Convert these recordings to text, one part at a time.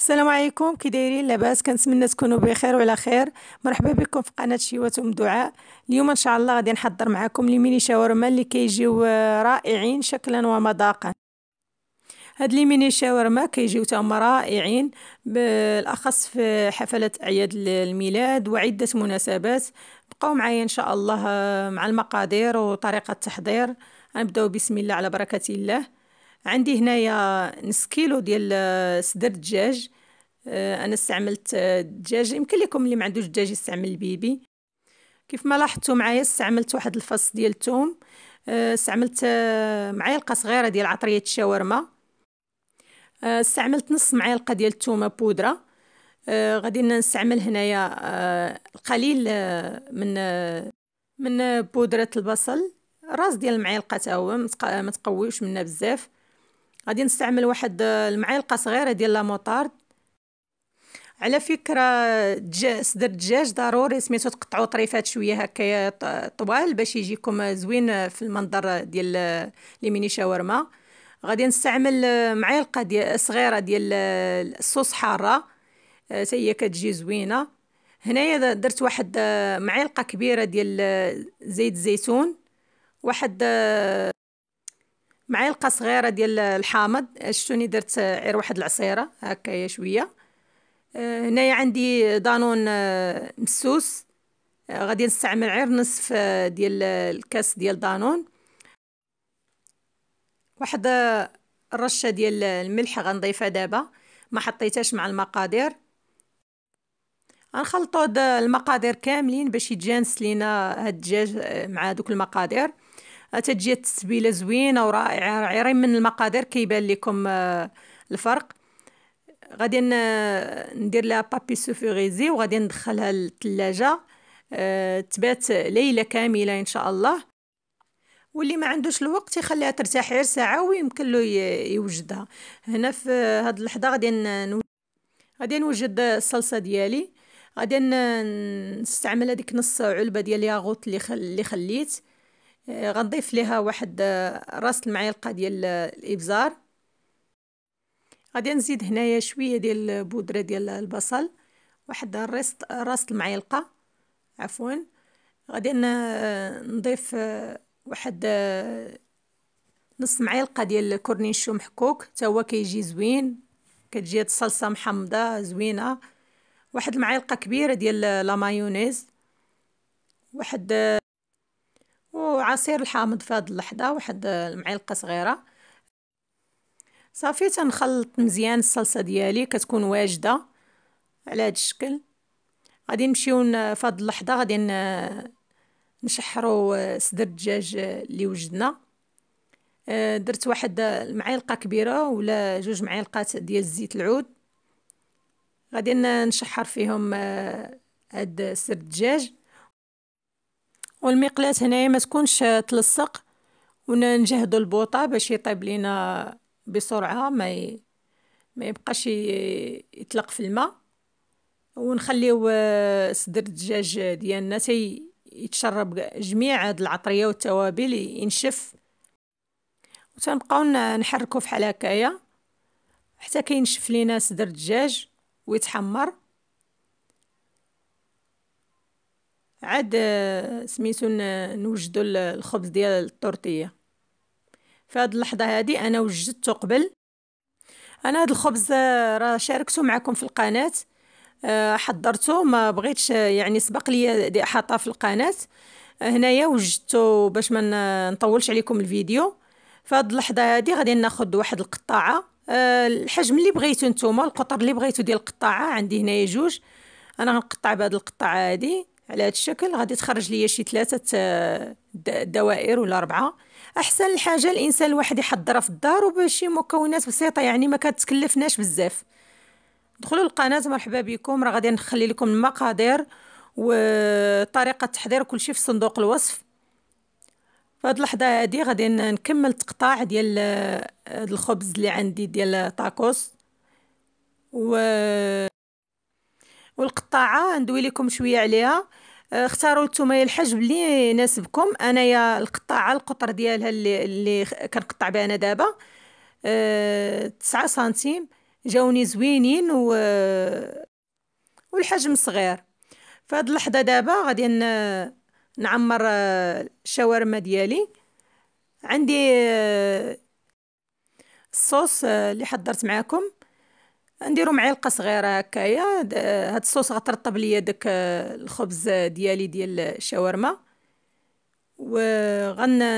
السلام عليكم كي دايرين لاباس كنتمنى تكونوا بخير وعلى خير مرحبا بكم في قناه شيوات ام دعاء اليوم ان شاء الله غادي نحضر معكم لي ميني شاورما اللي كيجيو آه، رائعين شكلا ومذاقا هاد لي ميني شاورما كيجيو تاهما رائعين بالاخص في حفلات اعياد الميلاد وعده مناسبات بقاو معايا ان شاء الله آه، مع المقادير وطريقه التحضير غنبداو بسم الله على بركه الله عندي هنايا نص كيلو ديال آه، صدر دجاج آه، انا استعملت الدجاج آه، يمكن لكم اللي ما عندوش دجاج يستعمل البيبي كيف ما لاحظتوا معايا استعملت واحد الفص ديال الثوم استعملت معلقه صغيره ديال عطريه الشاورما استعملت نص معلقه ديال الثومه بودره غادي نستعمل هنايا القليل من من بودره البصل راس ديال المعلقه تا هو ما تقويوش منها بزاف غادي نستعمل واحد المعلقه صغيره ديال لاموطارد على فكره دجاج صدر دجاج ضروري سميتو تقطعوا طريفات شويه هكا طوال باش يجيكم زوين في المنظر ديال لي ميني شاورما غادي نستعمل معلقه ديال صغيره ديال الصوص حاره حتى آه، هي كتجي زوينه هنايا درت واحد معلقه كبيره ديال زيت الزيتون واحد آه، معلقه صغيره ديال الحامض شتوني درت غير واحد العصيره هكايا شويه آه، هنايا عندي دانون آه، مسوس آه، غادي نستعمل غير نصف ديال الكاس ديال دانون واحد الرشه ديال الملح غنضيفها دابا ما حطيتهاش مع المقادير غنخلطوا هاد المقادير كاملين باش يتجانس لينا هاد الدجاج مع دوك المقادير تجي التسبيله زوينه ورائعه غير من المقادير كيبان لكم آه، الفرق غادي ندير لها بابي سوفيغيزي وغادي ندخلها للثلاجه آه، تبات ليله كامله ان شاء الله واللي ما عندوش الوقت يخليها ترتاح غير ساعه ويمكن له يوجدها هنا في هاد اللحظه غادي غادي نوجد الصلصه ديالي غادي نستعمل هذيك نص علبه ديال الياغوت اللي خل... اللي خليت غنضيف ليها واحد آه، راس المعلقه ديال الابزار غادي نزيد هنايا شويه ديال البودره ديال البصل واحد راس راس المعلقه عفوا غادي نضيف آه، واحد آه، نص معلقه ديال كورنيشو محكوك حتى هو كيجي زوين كتجي هاد الصلصه محمضه زوينه واحد المعلقه كبيره ديال لا مايونيز واحد وعصير الحامض في هاد اللحظه واحد المعلقه صغيره صافي تنخلط مزيان الصلصه ديالي كتكون واجده على هاد الشكل غادي نمشيو في هاد اللحظه غادي نشحرو صدر الدجاج اللي وجدنا آه، درت واحد المعلقه كبيره ولا جوج معالقات ديال زيت العود غادي نشحر فيهم آه، هاد صدر الدجاج والمقلاة هنايا ما تكونش تلصق ونجهدوا البوطة باش يطيب لينا بسرعة ما ما يبقاش يطلق في الماء ونخليو صدر الدجاج ديالنا تي يتشرب جميع هاد العطريه والتوابل ينشف وتنبقاو نحركو فحال هكايا حتى كينشف لينا صدر الدجاج ويتحمر عاد آه، سميتو نوجدو الخبز ديال الطورطيه هاد اللحظه هادي انا وجدته قبل انا هاد الخبز آه، راه شاركته معكم في القناه آه، حضرته ما بغيتش يعني سبق لي حاطه في القناه هنايا وجدته باش ما نطولش عليكم الفيديو في هاد اللحظه هادي غادي ناخذ واحد القطاعه الحجم اللي بغيتو نتوما القطر اللي بغيتو ديال القطاعه عندي هنايا جوج انا غنقطع بهاد القطاعه هادي على هذا الشكل غادي تخرج ليا شي ثلاثه آه، دوائر ولا اربعه احسن الحاجه الانسان الواحد يحضرها في الدار وبشي مكونات بسيطه يعني ما كتكلفناش بزاف دخلوا القناه مرحبا بكم راه غادي نخلي لكم المقادير وطريقه تحضير كلشي في صندوق الوصف فهاد اللحظه هادي غادي نكمل تقطاع ديال آه، الخبز اللي عندي ديال طاكوس و والقطاعه ندوي لكم شويه عليها آه، اختاروا نتوما الحجم اللي يناسبكم انايا القطاعه القطر ديالها اللي, اللي كنقطع بها انا دابا أه سنتيم جاوني زوينين و والحجم صغير فهاد اللحظه دابا غادي نعمر آه، الشاورما ديالي عندي آه، الصوص اللي حضرت معاكم نديرو معلقه صغيره هكايا هاد الصوص غترطب ليا داك آه، الخبز ديالي ديال الشاورما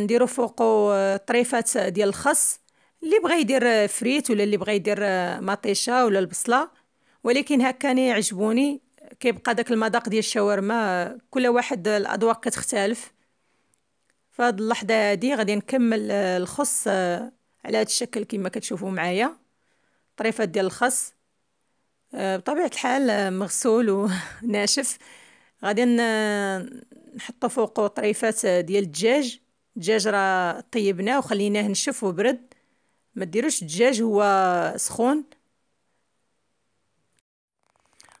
نديرو فوقو آه، طريفات ديال الخس اللي بغى يدير آه، فريت ولا اللي بغى يدير مطيشه ولا البصله ولكن هكاني عجبوني كيبقى داك المذاق ديال الشاورما كل واحد الاذواق كتختلف فهاد اللحظه هادي غادي نكمل الخص على هاد الشكل كما كتشوفوا معايا طريفات ديال الخس آه، بطبيعة الحال آه، مغسول وناشف غادي ن- نحطو فوقو طريفات آه، ديال الدجاج الدجاج راه طيبناه وخليناه نشف وبرد ما ديروش الدجاج هو سخون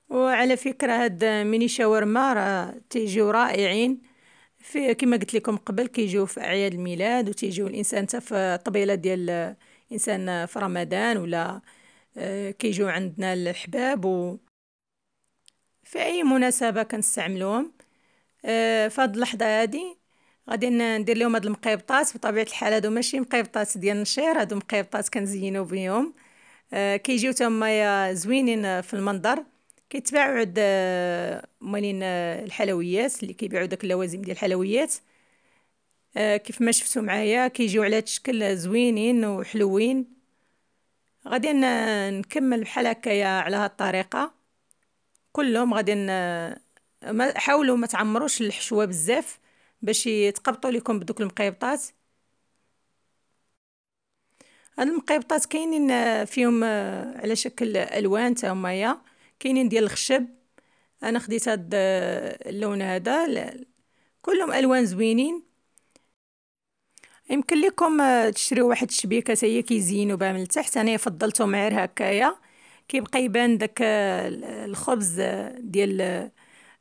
وعلى فكرة هاد ميني شاورما راه تيجيو رائعين في كما قلت لكم قبل كيجيو في اعياد الميلاد وتيجيو الانسان حتى في طبيله ديال الانسان في رمضان ولا آه، كيجيو عندنا الحباب و في اي مناسبه كنستعملوهم آه، فهاد اللحظه هادي غادي ندير لهم هاد المقيبطات بطبيعه الحال هادو ماشي مقيبطات ديال النشير هادو مقيبطات كنزينو بهم آه، كيجيو تما زوينين في المنظر كيتباعو عند مالين الحلويات اللي كيبيعو داك اللوازم ديال الحلويات كيف ما شفتو معايا كيجيو على هاد الشكل زوينين وحلوين غادي نكمل بحال هكايا على هاد الطريقه كلهم غادي ما حاولوا ما تعمروش الحشوه بزاف باش يتقبطوا لكم بدوك المقيبطات هاد المقيبطات كاينين فيهم آه، على شكل الوان تا هما كاينين ديال الخشب انا خديت هاد آه، اللون هذا كلهم الوان زوينين يمكن لكم آه، تشريو واحد الشبيكه تاهي كيزينوا بها من التحت انا فضلتو معير هكايا كيبقى يبان داك آه، الخبز آه، ديال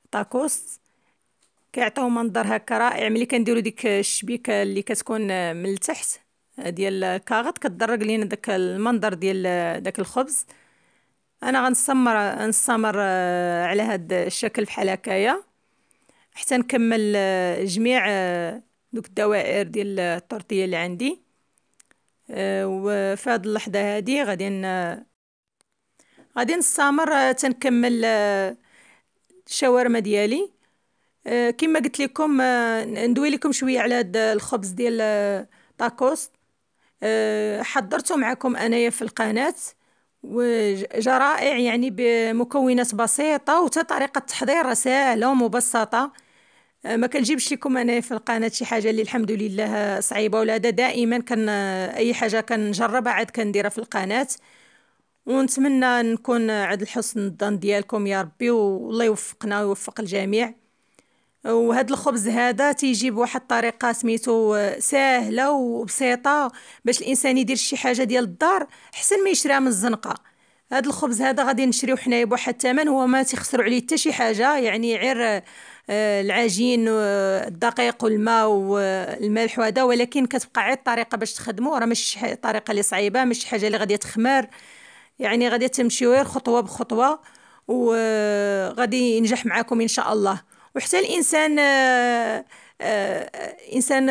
الطاكوس كيعطيو منظر هكا رائع ملي كنديرو ديك الشبيكه اللي كتكون من التحت ديال الكاغط كتدرك لينا داك المنظر ديال داك الخبز انا غنستمر نستمر على هاد الشكل بحال هكايا حتى نكمل جميع دوك الدوائر ديال الطورتيه اللي عندي آه، وفي هاد اللحظه هادي غادي غادي نستمر آه، تنكمل آه، الشاورما ديالي كما قلت لكم ندوي لكم شويه على هاد الخبز ديال طاكوس حضرته معكم انايا في القناه وجرائع يعني بمكونات بسيطه وتطريقة طريقه التحضير سهله ومبسطه آه، ما كنجيبش لكم انا في القناه شي حاجه اللي الحمد لله صعيبه ولا دا دائما كان آه، اي حاجه كنجربها عاد كنديرها في القناه ونتمنى نكون عند حسن الظن ديالكم يا ربي والله يوفقنا ويوفق الجميع وهاد الخبز هذا تيجي بواحد الطريقه سميتو آه، ساهله وبسيطه باش الانسان يدير شي حاجه ديال الدار حسن ما يشريها من الزنقه هذا الخبز هذا غادي نشريو حنايا بواحد الثمن هو ما تيخسروا عليه حتى شي حاجه يعني غير آه، العجين آه، الدقيق والماء والملح وهذا ولكن كتبقى غير الطريقه باش تخدمو راه ماشي طريقه اللي صعيبه ماشي حاجه اللي غادي تخمر يعني غادي تمشيو غير خطوه بخطوه وغادي آه، ينجح معاكم ان شاء الله وحتى الانسان انسان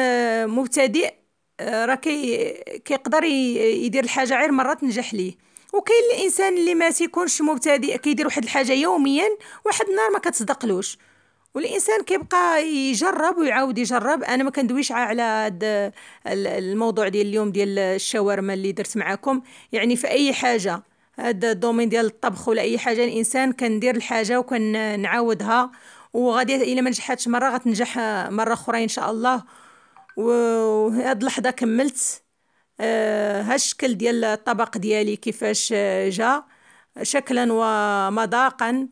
مبتدئ راه كيقدر يدير الحاجه غير مره تنجح ليه وكاين الانسان اللي ما تيكونش مبتدئ كيدير واحد الحاجه يوميا واحد النهار ما كتصدقلوش والانسان كيبقى يجرب ويعاود يجرب انا ما كندويش على هذا الموضوع ديال اليوم ديال الشاورما اللي درت معاكم يعني في اي حاجه هذا الدومين ديال الطبخ ولا اي حاجه الانسان كندير الحاجه وكنعاودها وغادي الا ما نجحتش مره غتنجح مره اخرى ان شاء الله وهاد اللحظه كملت آه، هالشكل ديال الطبق ديالي كيفاش آه، جا شكلا ومذاقا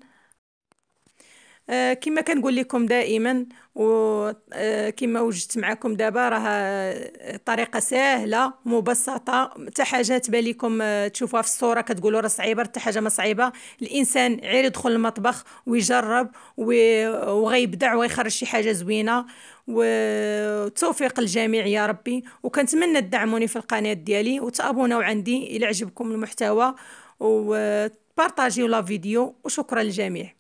آه، كما كنقول لكم دائما وكما آه، وجدت معكم دابا راه طريقه سهله مبسطه حتى حاجه تباليكم آه، تشوفوها في الصوره كتقولوا راه صعيبه حتى حاجه ما صعيبه الانسان غير يدخل المطبخ ويجرب وغيبدع وغيخرج شي حاجه زوينه وتوفيق الجميع يا ربي وكنتمنى تدعموني في القناه ديالي وتابوناو عندي الى عجبكم المحتوى وبارطاجيو لا فيديو وشكرا للجميع